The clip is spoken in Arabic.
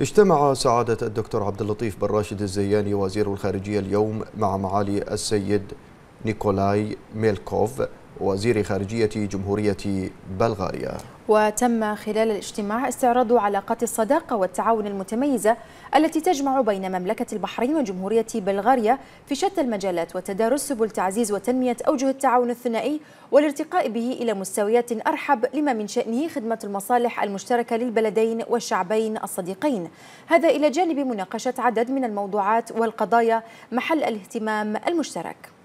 اجتمع سعادة الدكتور عبد اللطيف بن راشد الزياني وزير الخارجية اليوم مع معالي السيد نيكولاي ميلكوف وزير خارجية جمهورية بلغاريا وتم خلال الاجتماع استعراض علاقات الصداقة والتعاون المتميزة التي تجمع بين مملكة البحرين وجمهورية بلغاريا في شتى المجالات وتدارس سبل تعزيز وتنمية أوجه التعاون الثنائي والارتقاء به إلى مستويات أرحب لما من شأنه خدمة المصالح المشتركة للبلدين والشعبين الصديقين هذا إلى جانب مناقشة عدد من الموضوعات والقضايا محل الاهتمام المشترك